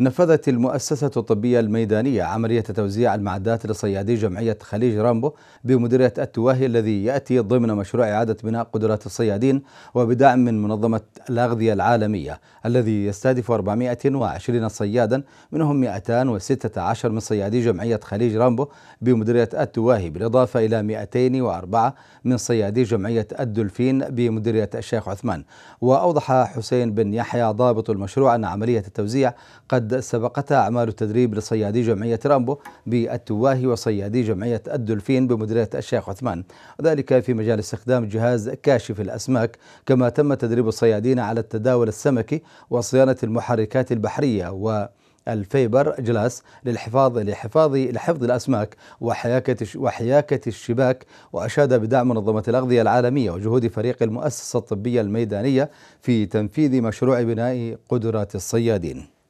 نفذت المؤسسة الطبية الميدانية عملية توزيع المعدات لصيادي جمعية خليج رامبو بمديرية التواهي الذي يأتي ضمن مشروع إعادة بناء قدرات الصيادين وبدعم من منظمة الأغذية العالمية الذي يستهدف 420 صيادا منهم 216 من صيادي جمعية خليج رامبو بمديرية التواهي بالإضافة إلى 204 من صيادي جمعية الدلفين بمديرية الشيخ عثمان وأوضح حسين بن يحيى ضابط المشروع أن عملية التوزيع قد وقد سبقتها أعمال التدريب لصيادي جمعية رامبو بالتواهي وصيادي جمعية الدولفين بمديرية الشيخ عثمان وذلك في مجال استخدام جهاز كاشف الأسماك كما تم تدريب الصيادين على التداول السمكي وصيانة المحركات البحرية و الفيبر جلاس للحفاظ لحفاظ لحفظ الاسماك وحياكه وحياكه الشباك واشاد بدعم منظمه الاغذيه العالميه وجهود فريق المؤسسه الطبيه الميدانيه في تنفيذ مشروع بناء قدرات الصيادين